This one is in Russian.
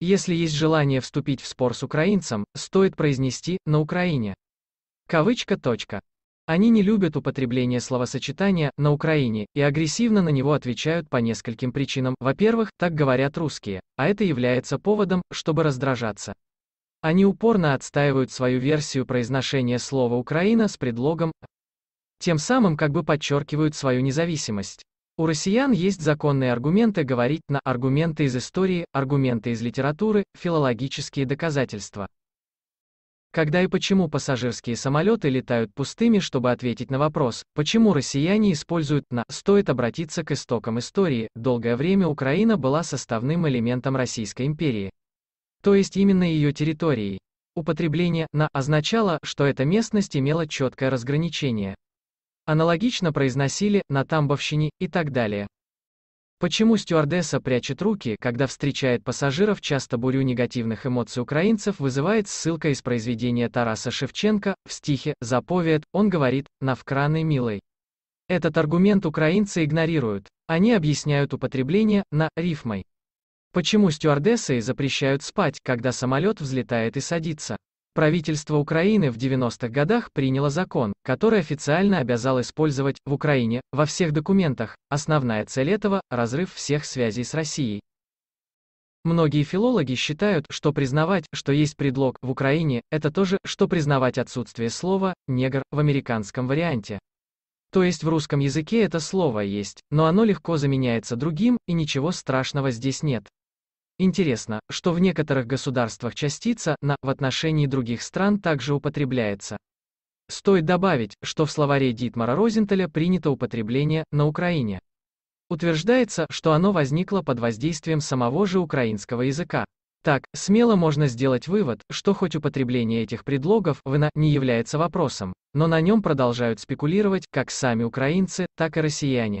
Если есть желание вступить в спор с украинцем, стоит произнести «на Украине». Кавычка точка. Они не любят употребление словосочетания «на Украине» и агрессивно на него отвечают по нескольким причинам. Во-первых, так говорят русские, а это является поводом, чтобы раздражаться. Они упорно отстаивают свою версию произношения слова «Украина» с предлогом тем самым как бы подчеркивают свою независимость. У россиян есть законные аргументы говорить на аргументы из истории, аргументы из литературы, филологические доказательства. Когда и почему пассажирские самолеты летают пустыми, чтобы ответить на вопрос, почему россияне используют «на», стоит обратиться к истокам истории, долгое время Украина была составным элементом Российской империи. То есть именно ее территорией. Употребление «на» означало, что эта местность имела четкое разграничение. Аналогично произносили «на тамбовщине» и так далее. Почему стюардесса прячет руки, когда встречает пассажиров часто бурю негативных эмоций украинцев вызывает ссылка из произведения Тараса Шевченко, в стихе «Заповед» он говорит «навкраны милой». Этот аргумент украинцы игнорируют. Они объясняют употребление «на» рифмой. Почему стюардессы запрещают спать, когда самолет взлетает и садится? Правительство Украины в 90-х годах приняло закон, который официально обязал использовать в Украине во всех документах. Основная цель этого – разрыв всех связей с Россией. Многие филологи считают, что признавать, что есть предлог в Украине, это то же, что признавать отсутствие слова «негр» в американском варианте. То есть в русском языке это слово есть, но оно легко заменяется другим, и ничего страшного здесь нет. Интересно, что в некоторых государствах частица «на» в отношении других стран также употребляется. Стоит добавить, что в словаре Дитмара Розенталя принято употребление «на Украине». Утверждается, что оно возникло под воздействием самого же украинского языка. Так, смело можно сделать вывод, что хоть употребление этих предлогов в «на» не является вопросом, но на нем продолжают спекулировать как сами украинцы, так и россияне.